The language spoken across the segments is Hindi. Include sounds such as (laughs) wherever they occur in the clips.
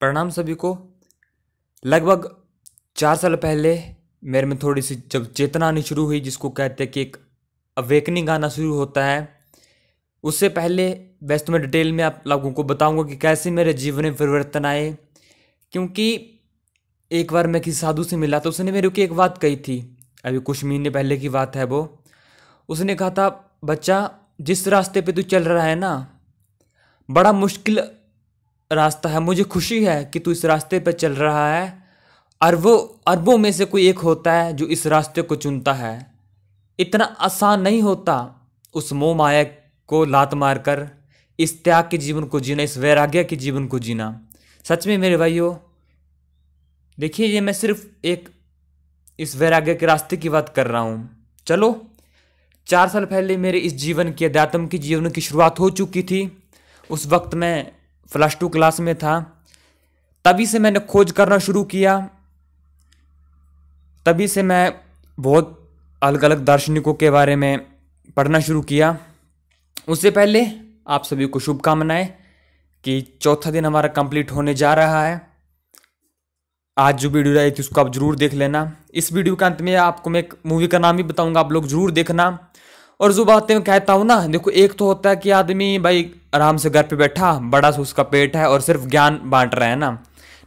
प्रणाम सभी को लगभग चार साल पहले मेरे में थोड़ी सी जब चेतना आनी शुरू हुई जिसको कहते हैं कि एक अवेकनिंग आना शुरू होता है उससे पहले वैसे तो मैं डिटेल में आप लोगों को बताऊंगा कि कैसे मेरे जीवन में परिवर्तन आए क्योंकि एक बार मैं किसी साधु से मिला तो उसने मेरे को एक बात कही थी अभी कुछ महीने पहले की बात है वो उसने कहा था बच्चा जिस रास्ते पे तू चल रहा है ना बड़ा मुश्किल रास्ता है मुझे खुशी है कि तू इस रास्ते पर चल रहा है अरबों अरबों में से कोई एक होता है जो इस रास्ते को चुनता है इतना आसान नहीं होता उस मोह माया को लात मारकर इस त्याग के जीवन को जीना इस वैराग्य के जीवन को जीना सच में मेरे भाइयों देखिए ये मैं सिर्फ एक इस वैराग्य के रास्ते की बात कर रहा हूँ चलो चार साल पहले मेरे इस जीवन के अध्यात्म के जीवन की शुरुआत हो चुकी थी उस वक्त मैं प्लस टू क्लास में था तभी से मैंने खोज करना शुरू किया तभी से मैं बहुत अलग अलग दार्शनिकों के बारे में पढ़ना शुरू किया उससे पहले आप सभी को शुभकामनाएं कि चौथा दिन हमारा कंप्लीट होने जा रहा है आज जो वीडियो आई थी उसको आप जरूर देख लेना इस वीडियो के अंत में आपको मैं एक मूवी का नाम भी बताऊंगा आप लोग जरूर देखना और जो बातें मैं कहता हूँ ना देखो एक तो होता है कि आदमी भाई आराम से घर पे बैठा बड़ा सा उसका पेट है और सिर्फ ज्ञान बांट रहा है ना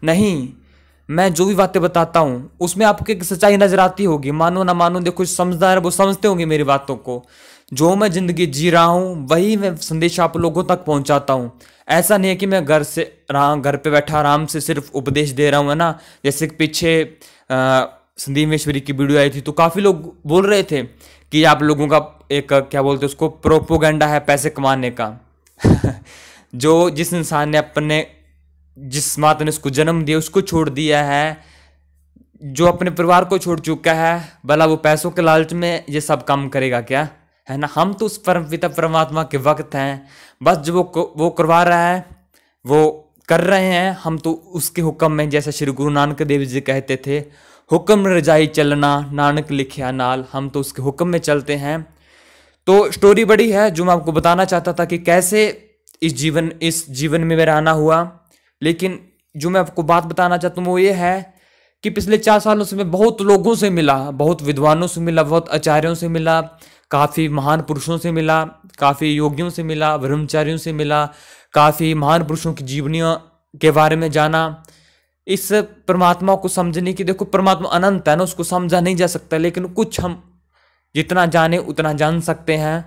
नहीं मैं जो भी बातें बताता हूँ उसमें आपको एक सच्चाई नजर आती होगी मानो ना मानो देखो समझदार वो समझते होंगे मेरी बातों को जो मैं ज़िंदगी जी रहा हूँ वही मैं संदेश आप लोगों तक पहुँचाता हूँ ऐसा नहीं है कि मैं घर से घर पे बैठा आराम से सिर्फ उपदेश दे रहा हूँ है ना जैसे पीछे आ, संदीमेश्वरी की वीडियो आई थी तो काफ़ी लोग बोल रहे थे कि आप लोगों का एक क्या बोलते उसको प्रोपोगेंडा है पैसे कमाने का (laughs) जो जिस इंसान ने अपने जिस माता ने उसको जन्म दिया उसको छोड़ दिया है जो अपने परिवार को छोड़ चुका है भला वो पैसों के लालच में ये सब काम करेगा क्या है ना हम तो उस परम पिता परमात्मा के वक्त हैं बस जो वो वो करवा रहा है वो कर रहे हैं हम तो उसके हुक्म में जैसे श्री गुरु नानक देव जी कहते थे हुक्म रजाई चलना नानक लिखिया नाल हम तो उसके हुक्म में चलते हैं तो स्टोरी बड़ी है जो मैं आपको बताना चाहता था कि कैसे इस जीवन इस जीवन में मेरा आना हुआ लेकिन जो मैं आपको बात बताना चाहता हूँ वो ये है कि पिछले चार सालों से मैं बहुत लोगों से मिला बहुत विद्वानों से मिला बहुत आचार्यों से मिला काफ़ी महान पुरुषों से मिला काफ़ी योगियों से मिला ब्रह्मचारियों से मिला काफ़ी महान पुरुषों की जीवनियों के बारे में जाना इस परमात्मा को समझने की देखो परमात्मा अनंत है ना उसको समझा नहीं जा सकता लेकिन कुछ हम जितना जाने उतना जान सकते हैं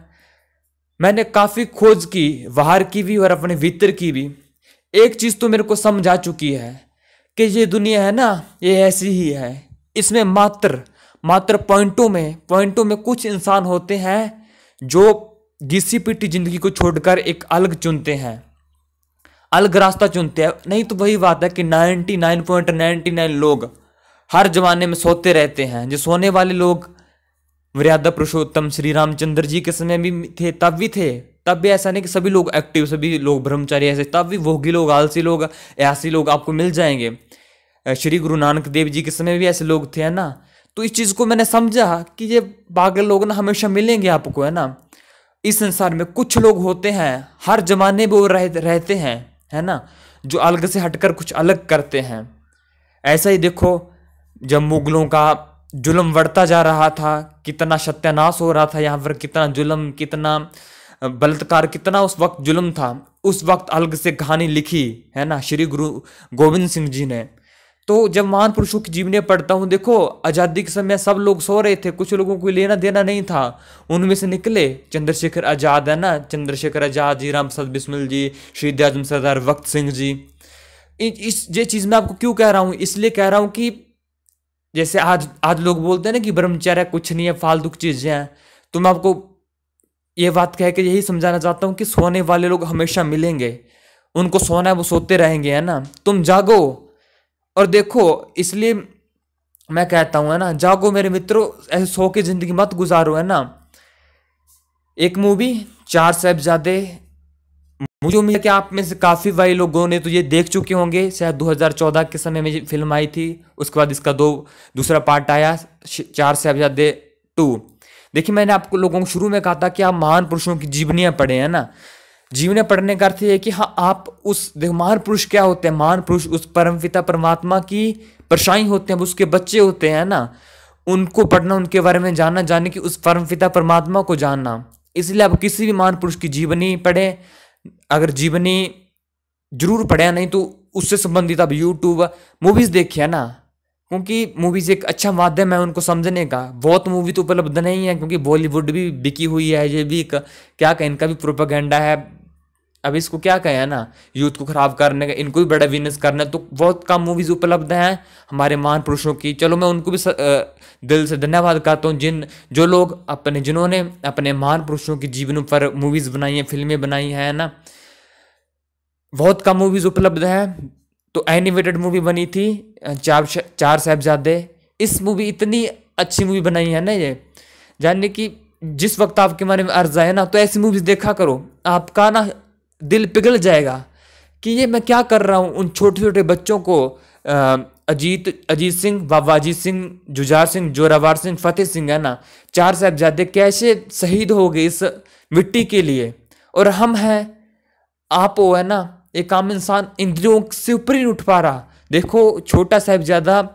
मैंने काफ़ी खोज की बाहर की भी और अपने भीतर की भी एक चीज़ तो मेरे को समझ आ चुकी है कि ये दुनिया है ना ये ऐसी ही है इसमें मात्र मात्र पॉइंटों में पॉइंटों में कुछ इंसान होते हैं जो घिसी पिटी जिंदगी को छोड़कर एक अलग चुनते हैं अलग रास्ता चुनते हैं नहीं तो वही बात है कि ninety nine point ninety nine लोग हर जमाने में सोते रहते हैं जो सोने वाले लोग मर्यादा पुरुषोत्तम श्री रामचंद्र जी के समय भी थे तब भी थे तब भी ऐसा नहीं कि सभी लोग एक्टिव सभी लोग ब्रह्मचारी ऐसे तब भी भोगी लोग आलसी लोग ऐसे लोग आपको मिल जाएंगे श्री गुरु नानक देव जी के समय भी ऐसे लोग थे है ना तो इस चीज़ को मैंने समझा कि ये पागल लोग ना हमेशा मिलेंगे आपको है ना इस संसार में कुछ लोग होते हैं हर जमाने में वो रह, रहते हैं है ना जो अलग से हटकर कुछ अलग करते हैं ऐसा ही देखो जब मुगलों का जुल्म बढ़ता जा रहा था कितना सत्यानाश हो रहा था यहाँ पर कितना जुल्म कितना बलात्कार कितना उस वक्त जुल्म था उस वक्त अलग से कहानी लिखी है ना श्री गुरु गोविंद सिंह जी ने तो जब महान पुरुषों की जीवनी पढ़ता हूँ देखो आज़ादी के समय सब लोग सो रहे थे कुछ लोगों को लेना देना नहीं था उनमें से निकले चंद्रशेखर आज़ाद है ना चंद्रशेखर आज़ाद जी राम प्रसाद बिस्मिल जी श्री दयाजम सरदार वक्त सिंह जी इस ये चीज़ मैं आपको क्यों कह रहा हूँ इसलिए कह रहा हूँ कि जैसे आज आज लोग बोलते हैं ना कि ब्रह्मचर्य कुछ नहीं है फालतू चीज़ें हैं तो मैं आपको ये बात कह के यही समझाना चाहता हूँ कि सोने वाले लोग हमेशा मिलेंगे उनको सोना है वो सोते रहेंगे है ना तुम जागो और देखो इसलिए मैं कहता हूँ है ना जागो मेरे मित्रों ऐसे सो के ज़िंदगी मत गुजारो है ना एक मूवी चार साहबजादे मुझे उम्मीद है कि आप में से काफ़ी भाई लोगों ने तो ये देख चुके होंगे शायद 2014 के समय में फिल्म आई थी उसके बाद इसका दो दूसरा पार्ट आया चार साहबजादे टू देखिए मैंने आपको लोगों को शुरू में कहा था कि आप महान पुरुषों की जीवनियाँ पढ़े हैं ना जीवने पढ़ने का अर्थ ये कि हाँ आप उस देखो महान पुरुष क्या होते हैं महान पुरुष उस परम पिता परमात्मा की परछाई होते हैं उसके बच्चे होते हैं ना उनको पढ़ना उनके बारे में जानना जाने की उस परम पिता परमात्मा को जानना इसलिए आप किसी भी महान पुरुष की जीवनी पढ़ें अगर जीवनी जरूर पढ़िया नहीं तो उससे संबंधित अब यूट्यूब मूवीज़ देखिए ना क्योंकि मूवीज़ एक अच्छा माध्यम है उनको समझने का बहुत मूवी तो उपलब्ध नहीं है क्योंकि बॉलीवुड भी बिकी हुई है ये भी क्या कहें इनका भी प्रोपागेंडा है अब इसको क्या कहें ना यूथ को ख़राब करने का इनको भी बड़ा विनस करना तो बहुत कम मूवीज़ उपलब्ध हैं हमारे महान पुरुषों की चलो मैं उनको भी स, आ, दिल से धन्यवाद करता हूँ जिन जो लोग अपने जिन्होंने अपने महान पुरुषों की जीवन पर मूवीज़ बनाई हैं फिल्में बनाई हैं ना बहुत कम मूवीज़ उपलब्ध हैं तो एनिमेटेड मूवी बनी थी चार चार साहबजादे इस मूवी इतनी अच्छी मूवी बनाई है ना ये जानने की जिस वक्त आपके बारे में अर्ज आए ना तो ऐसी मूवीज देखा करो आपका ना दिल पिघल जाएगा कि ये मैं क्या कर रहा हूँ उन छोटे छोटे बच्चों को अजीत अजीत सिंह बाबा अजीत सिंह जुजार सिंह जोरावर सिंह फतेह सिंह है ना चार साहबजादे कैसे शहीद हो गए इस मिट्टी के लिए और हम हैं आप वो है ना एक आम इंसान इंद्रियों से ऊपर ही उठ पा रहा देखो छोटा साहबजादा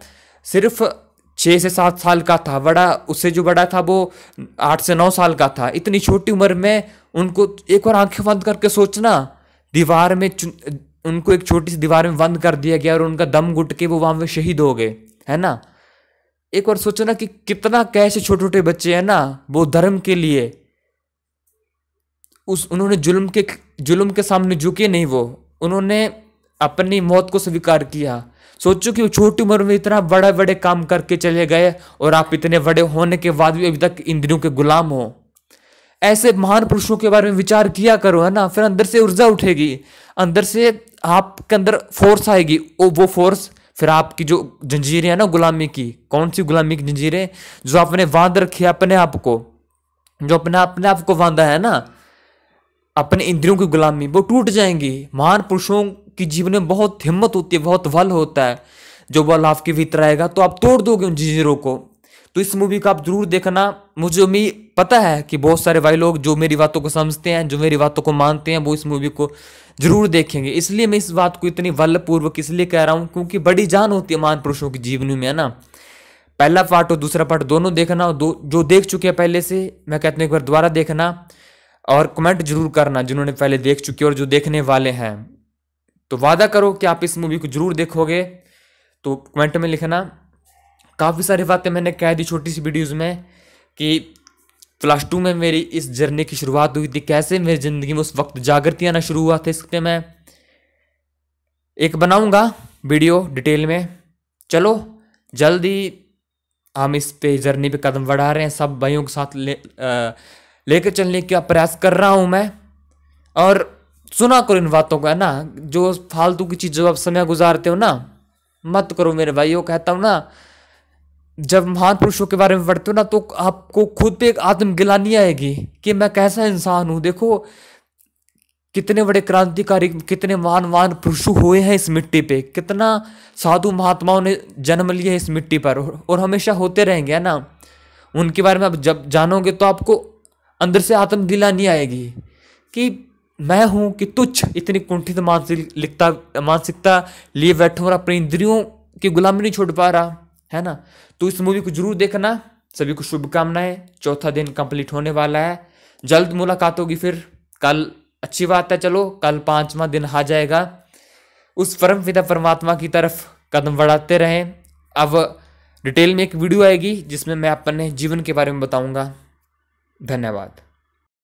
सिर्फ छः से सात साल का था बड़ा उससे जो बड़ा था वो आठ से नौ साल का था इतनी छोटी उम्र में उनको एक बार आंखें बंद करके सोचना दीवार में उनको एक छोटी सी दीवार में बंद कर दिया गया और उनका दम घुट के वो वहां पर शहीद हो गए है ना एक बार सोचना ना कि कितना कैसे छोटे छोटे बच्चे हैं ना वो धर्म के लिए उस उन्होंने जुल्म के जुल्म के सामने झुके नहीं वो उन्होंने अपनी मौत को स्वीकार किया सोचो कि वो छोटी उम्र में इतना बड़े बड़े काम करके चले गए और आप इतने बड़े होने के बाद भी अभी तक इंद्रियों के गुलाम हो ऐसे महान पुरुषों के बारे में विचार किया करो है ना फिर अंदर से ऊर्जा उठेगी अंदर से आपके अंदर फोर्स आएगी ओ वो फोर्स फिर आपकी जो जंजीरें हैं ना गुलामी की कौन सी गुलामी की जंजीरें जो आपने बांध रखी है अपने आप को जो अपने अपने आप को बांधा है ना अपने इंद्रियों की गुलामी वो टूट जाएंगी महान पुरुषों की जीवन में बहुत हिम्मत होती है बहुत बल होता है जो बल आपके भीतर आएगा तो आप तोड़ दोगे उन जंजीरों को तो इस मूवी को आप जरूर देखना मुझे उम्मीद पता है कि बहुत सारे भाई लोग जो मेरी बातों को समझते हैं जो मेरी बातों को मानते हैं वो इस मूवी को जरूर देखेंगे इसलिए मैं इस बात को इतनी वल्लपूर्वक इसलिए कह रहा हूँ क्योंकि बड़ी जान होती है महान पुरुषों की जीवनी में है ना पहला पार्ट और दूसरा पार्ट दोनों देखना और दो जो देख चुके हैं पहले से मैं कहते हैं एक बार दोबारा देखना और कमेंट जरूर करना जिन्होंने पहले देख चुके और जो देखने वाले हैं तो वादा करो कि आप इस मूवी को जरूर देखोगे तो कमेंट में लिखना काफ़ी सारी बातें मैंने कह दी छोटी सी वीडियोज़ में कि प्लस टू में मेरी इस जर्नी की शुरुआत हुई थी कैसे मेरी ज़िंदगी में उस वक्त जागृति आना शुरू हुआ था इस पर मैं एक बनाऊंगा वीडियो डिटेल में चलो जल्दी हम इस पे जर्नी पे कदम बढ़ा रहे हैं सब भाइयों के साथ ले लेकर चलने का प्रयास कर रहा हूँ मैं और सुना करो इन बातों का ना जो फालतू की चीज़ आप समय गुजारते हो ना मत करो मेरे भाइयों कहता हूँ ना जब महान पुरुषों के बारे में पढ़ते हो ना तो आपको खुद पे एक आत्म गिलानी आएगी कि मैं कैसा इंसान हूँ देखो कितने बड़े क्रांतिकारी कितने महान महान पुरुष हुए हैं इस मिट्टी पे कितना साधु महात्माओं ने जन्म लिया है इस मिट्टी पर और हमेशा होते रहेंगे है ना उनके बारे में आप जब जानोगे तो आपको अंदर से आत्मगिला आएगी कि मैं हूँ कि तुच्छ इतनी कुंठित मानसिकता मानसिकता लिए बैठूँ और अपने इंद्रियों की गुलामी नहीं छोड़ पा रहा है ना तो इस मूवी को जरूर देखना सभी को शुभकामनाएं चौथा दिन कंप्लीट होने वाला है जल्द मुलाकात होगी फिर कल अच्छी बात है चलो कल पाँचवा दिन आ जाएगा उस परम पिता परमात्मा की तरफ कदम बढ़ाते रहें अब डिटेल में एक वीडियो आएगी जिसमें मैं अपने जीवन के बारे में बताऊंगा धन्यवाद